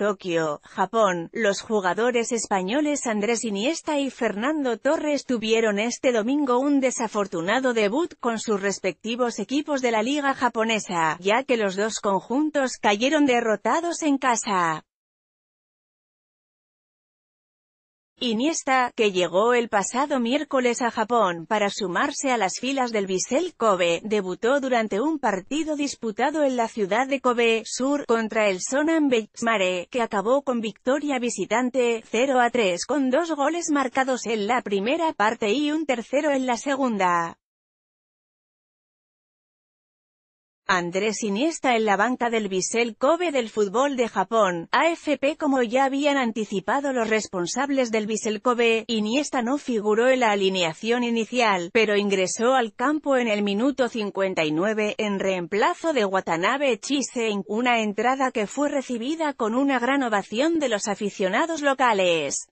Tokio, Japón, los jugadores españoles Andrés Iniesta y Fernando Torres tuvieron este domingo un desafortunado debut con sus respectivos equipos de la liga japonesa, ya que los dos conjuntos cayeron derrotados en casa. Iniesta, que llegó el pasado miércoles a Japón para sumarse a las filas del Vissel Kobe, debutó durante un partido disputado en la ciudad de Kobe, sur, contra el Sonan Mare, que acabó con victoria visitante, 0 a 3 con dos goles marcados en la primera parte y un tercero en la segunda. Andrés Iniesta en la banca del Vissel Kobe del fútbol de Japón, AFP como ya habían anticipado los responsables del Vissel Kobe, Iniesta no figuró en la alineación inicial, pero ingresó al campo en el minuto 59, en reemplazo de Watanabe Chisen, una entrada que fue recibida con una gran ovación de los aficionados locales.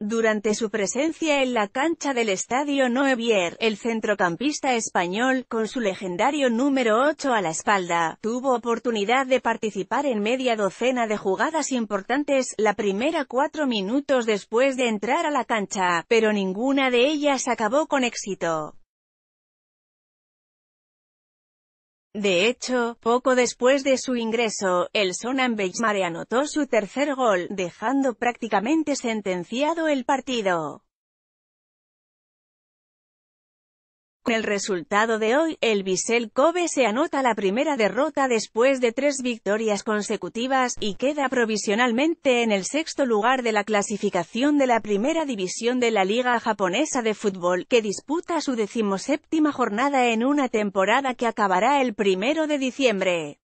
Durante su presencia en la cancha del Estadio Noevier, el centrocampista español, con su legendario número 8 a la espalda, tuvo oportunidad de participar en media docena de jugadas importantes, la primera cuatro minutos después de entrar a la cancha, pero ninguna de ellas acabó con éxito. De hecho, poco después de su ingreso, el Sonan anotó su tercer gol, dejando prácticamente sentenciado el partido. Con el resultado de hoy, el Vissel Kobe se anota la primera derrota después de tres victorias consecutivas, y queda provisionalmente en el sexto lugar de la clasificación de la primera división de la Liga Japonesa de Fútbol, que disputa su decimoséptima jornada en una temporada que acabará el primero de diciembre.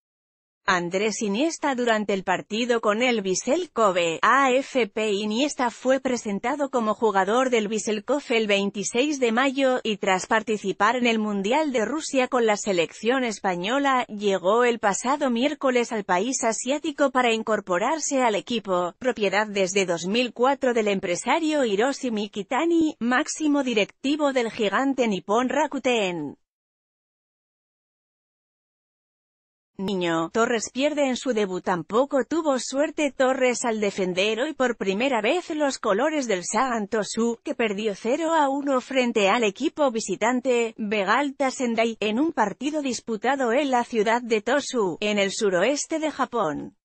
Andrés Iniesta durante el partido con el Vissel Kobe. AFP Iniesta fue presentado como jugador del Vissel Kobe el 26 de mayo, y tras participar en el Mundial de Rusia con la selección española, llegó el pasado miércoles al país asiático para incorporarse al equipo, propiedad desde 2004 del empresario Hiroshi Mikitani, máximo directivo del gigante nipón Rakuten. niño, Torres pierde en su debut. Tampoco tuvo suerte Torres al defender hoy por primera vez los colores del Tosu, que perdió 0 a 1 frente al equipo visitante, Begalta Sendai, en un partido disputado en la ciudad de Tosu, en el suroeste de Japón.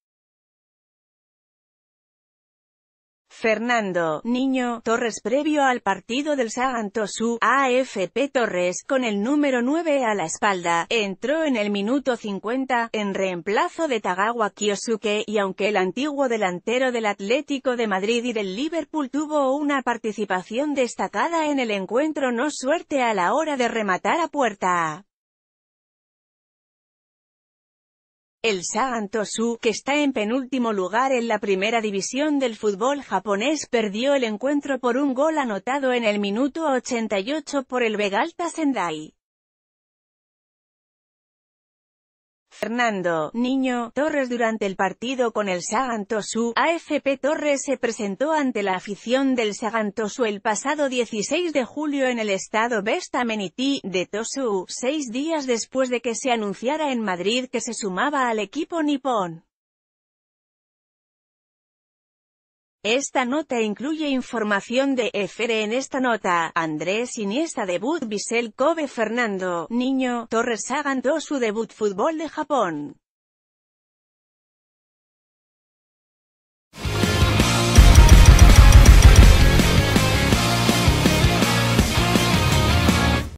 Fernando Niño Torres previo al partido del Sagantosu, AFP Torres, con el número 9 a la espalda, entró en el minuto 50, en reemplazo de Tagawa Kiyosuke, y aunque el antiguo delantero del Atlético de Madrid y del Liverpool tuvo una participación destacada en el encuentro no suerte a la hora de rematar a puerta. El Santosu, que está en penúltimo lugar en la primera división del fútbol japonés, perdió el encuentro por un gol anotado en el minuto 88 por el Vegalta Sendai. Fernando Niño Torres durante el partido con el Sagantosu, AFP Torres se presentó ante la afición del Sagantosu el pasado 16 de julio en el estado Best de Tosu, seis días después de que se anunciara en Madrid que se sumaba al equipo nipón. Esta nota incluye información de FR en esta nota, Andrés Iniesta debut Bisel Kobe Fernando, Niño, Torres Sagan su debut fútbol de Japón.